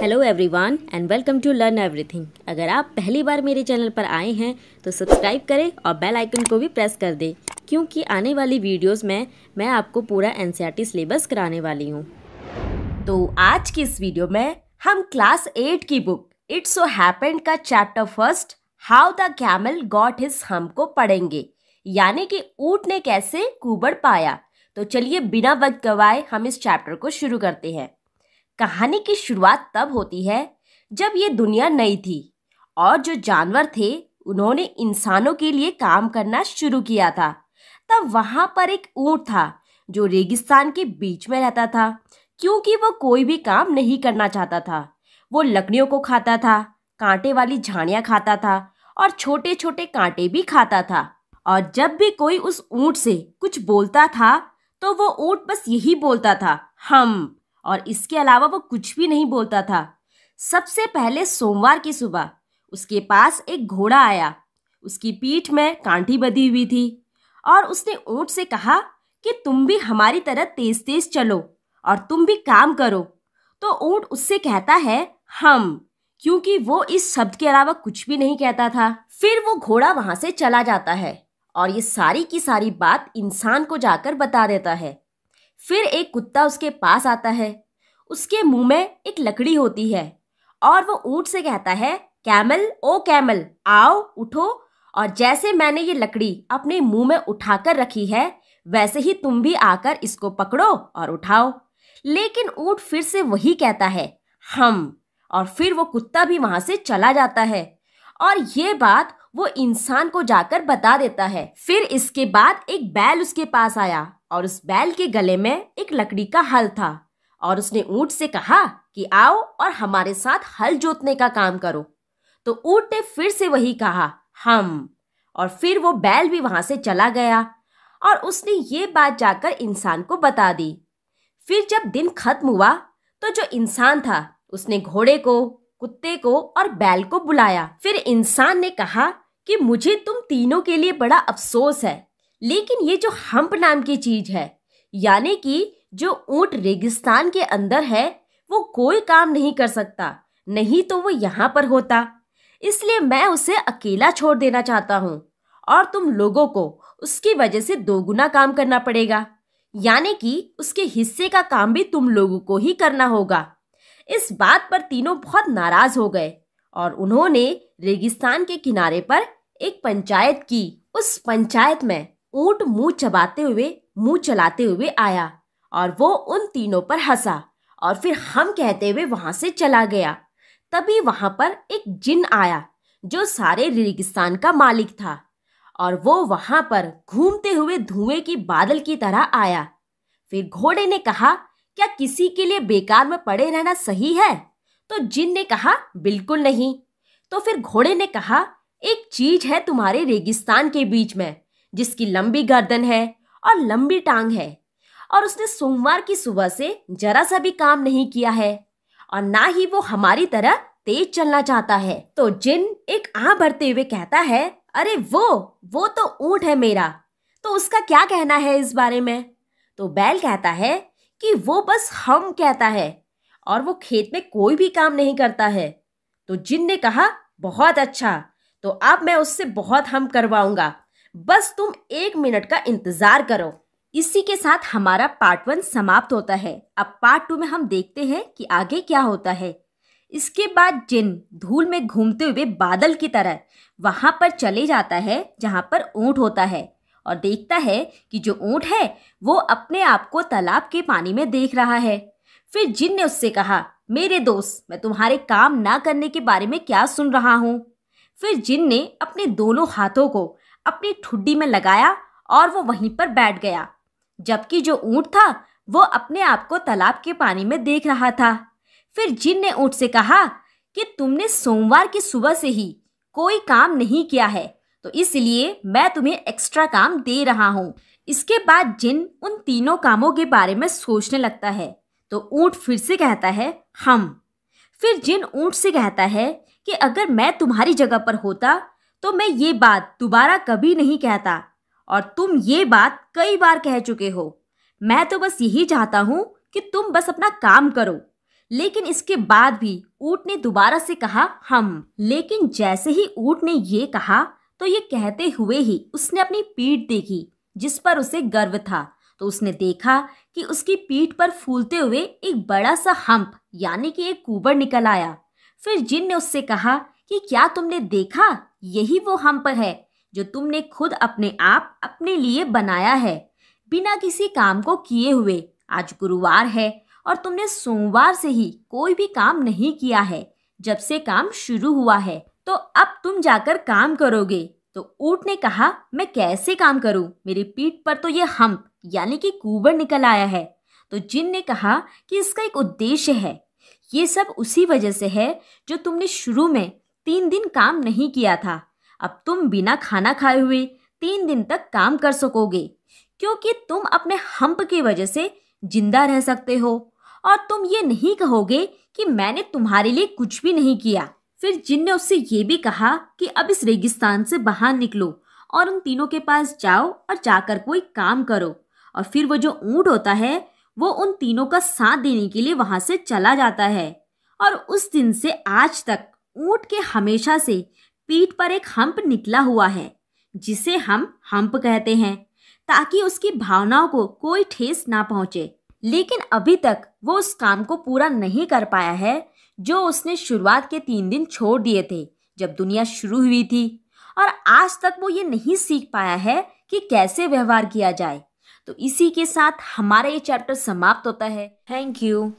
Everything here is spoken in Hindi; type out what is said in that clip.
hello everyone and welcome to learn everything अगर आप पहली बार मेरे चैनल पर आए हैं तो सब्सक्राइब करें और बेल आइकन को भी प्रेस कर दें क्योंकि आने वाली वीडियोस में मैं आपको पूरा एन सिलेबस e कराने वाली हूँ तो आज की इस वीडियो में हम क्लास एट की बुक इट्स सो हैपेंड का chapter first how the camel got his hump को पढ़ेंगे यानी कि ऊट ने कैसे कुबड़ पाया तो चलिए बिना वक्त गवाए हम इस चैप्टर को शुरू करते हैं कहानी की शुरुआत तब होती है जब ये दुनिया नई थी और जो जानवर थे उन्होंने इंसानों के लिए काम करना शुरू किया था तब वहाँ पर एक ऊँट था जो रेगिस्तान के बीच में रहता था क्योंकि वो कोई भी काम नहीं करना चाहता था वो लकड़ियों को खाता था कांटे वाली झाड़ियाँ खाता था और छोटे छोटे कांटे भी खाता था और जब भी कोई उस ऊँट से कुछ बोलता था तो वो ऊँट बस यही बोलता था हम और इसके अलावा वो कुछ भी नहीं बोलता था सबसे पहले सोमवार की सुबह उसके पास एक घोड़ा आया उसकी पीठ में कांठी बधी हुई थी और उसने ऊँट से कहा कि तुम भी हमारी तरह तेज तेज चलो और तुम भी काम करो तो ऊँट उससे कहता है हम क्योंकि वो इस शब्द के अलावा कुछ भी नहीं कहता था फिर वो घोड़ा वहाँ से चला जाता है और ये सारी की सारी बात इंसान को जाकर बता देता है फिर एक कुत्ता उसके पास आता है उसके मुंह में एक लकड़ी होती है और वो ऊंट से कहता है कैमल ओ कैमल आओ उठो और जैसे मैंने ये लकड़ी अपने मुंह में उठाकर रखी है वैसे ही तुम भी आकर इसको पकड़ो और उठाओ लेकिन ऊंट फिर से वही कहता है हम और फिर वो कुत्ता भी वहां से चला जाता है और ये बात वो इंसान को जाकर बता देता है फिर इसके बाद एक बैल उसके पास आया और उस बैल के गले में एक लकड़ी का हल था और उसने ऊँट से कहा कि आओ और हमारे साथ हल जोतने का काम करो तो ऊँट ने फिर से वही कहा हम और फिर वो बैल भी वहाँ से चला गया और उसने ये बात जाकर इंसान को बता दी फिर जब दिन खत्म हुआ तो जो इंसान था उसने घोड़े को कुत्ते को और बैल को बुलाया फिर इंसान ने कहा कि मुझे तुम तीनों के लिए बड़ा अफसोस है लेकिन ये जो हम्प नाम की चीज है यानी कि जो ऊंट रेगिस्तान के अंदर है वो कोई काम नहीं कर सकता नहीं तो वो यहाँ पर होता इसलिए मैं उसे अकेला छोड़ देना चाहता हूँ और तुम लोगों को उसकी वजह से दोगुना काम करना पड़ेगा यानी कि उसके हिस्से का काम भी तुम लोगों को ही करना होगा इस बात पर तीनों बहुत नाराज हो गए और उन्होंने रेगिस्तान के किनारे पर एक पंचायत की उस पंचायत में ऊंट मुंह चबाते हुए मुंह चलाते हुए आया और वो उन तीनों पर हंसा और फिर हम कहते हुए वहाँ से चला गया तभी वहाँ पर एक जिन आया जो सारे रेगिस्तान का मालिक था और वो वहाँ पर घूमते हुए धुएं की बादल की तरह आया फिर घोड़े ने कहा क्या किसी के लिए बेकार में पड़े रहना सही है तो जिन ने कहा बिल्कुल नहीं तो फिर घोड़े ने कहा एक चीज है तुम्हारे रेगिस्तान के बीच में जिसकी लंबी गर्दन है और लंबी टांग है और उसने सोमवार की सुबह से जरा सा भी काम नहीं किया है और ना ही वो हमारी तरह तेज चलना चाहता है तो जिन एक आ भरते हुए कहता है अरे वो वो तो ऊंट है मेरा तो उसका क्या कहना है इस बारे में तो बैल कहता है कि वो बस हम कहता है और वो खेत में कोई भी काम नहीं करता है तो जिन ने कहा बहुत अच्छा तो अब मैं उससे बहुत हम करवाऊंगा बस तुम एक मिनट का इंतज़ार करो इसी के साथ हमारा पार्ट वन समाप्त होता है अब पार्ट टू में हम देखते हैं कि आगे क्या होता है इसके बाद जिन धूल में घूमते हुए बादल की तरह वहां पर चले जाता है जहां पर ऊंट होता है और देखता है कि जो ऊँट है वो अपने आप को तालाब के पानी में देख रहा है फिर जिन ने उससे कहा मेरे दोस्त मैं तुम्हारे काम ना करने के बारे में क्या सुन रहा हूँ फिर जिन ने अपने दोनों हाथों को अपनी ठुड्डी में लगाया और वो वहीं पर बैठ गया जबकि जो ऊँट था वो अपने आप को तालाब के पानी में देख रहा था फिर जिन ने ऊँट से कहा कि तुमने सोमवार की सुबह से ही कोई काम नहीं किया है तो इसलिए मैं तुम्हें एक्स्ट्रा काम दे रहा हूँ इसके बाद जिन उन तीनों कामों के बारे में सोचने लगता है तो ऊँट फिर से कहता है हम फिर जिन ऊँट से कहता है कि अगर मैं तुम्हारी जगह पर होता तो मैं ये बात दोबारा कभी नहीं कहता और तुम ये बात कई बार कह चुके हो मैं तो बस यही चाहता हूँ कि तुम बस अपना काम करो लेकिन इसके बाद भी ऊँट ने दोबारा से कहा हम लेकिन जैसे ही ऊँट ने ये कहा तो ये कहते हुए ही उसने अपनी पीठ देखी जिस पर उसे गर्व था तो उसने देखा कि उसकी पीठ पर फूलते हुए एक बड़ा सा हम्प यानी कि एक कुबर निकल आया फिर जिन ने उससे कहा कि क्या तुमने देखा यही वो हम्प है जो तुमने खुद अपने आप अपने लिए बनाया है बिना किसी काम को किए हुए आज गुरुवार है और तुमने सोमवार से ही कोई भी काम नहीं किया है जब से काम शुरू हुआ है तो अब तुम जाकर काम करोगे तो ऊट ने कहा मैं कैसे काम करूँ मेरी पीठ पर तो ये हम्प यानी कि कूबर निकल आया है तो जिन ने कहा कि इसका एक उद्देश्य है ये सब उसी वजह से है जो तुमने शुरू में तीन दिन काम नहीं किया था अब तुम बिना खाना खाए हुए तीन दिन तक काम कर सकोगे क्योंकि तुम अपने हम्प की वजह से जिंदा रह सकते हो और तुम ये नहीं कहोगे कि मैंने तुम्हारे लिए कुछ भी नहीं किया फिर जिन ने उससे ये भी कहा कि अब इस रेगिस्तान से बाहर निकलो और उन तीनों के पास जाओ और जाकर कोई काम करो और फिर वो जो ऊँट होता है वो उन तीनों का साथ देने के लिए वहाँ से चला जाता है और उस दिन से आज तक ऊँट के हमेशा से पीठ पर एक हम्प निकला हुआ है जिसे हम हम्प कहते हैं ताकि उसकी भावनाओं को कोई ठेस ना पहुँचे लेकिन अभी तक वो उस काम को पूरा नहीं कर पाया है जो उसने शुरुआत के तीन दिन छोड़ दिए थे जब दुनिया शुरू हुई थी और आज तक वो ये नहीं सीख पाया है कि कैसे व्यवहार किया जाए तो इसी के साथ हमारा ये चैप्टर समाप्त होता है थैंक यू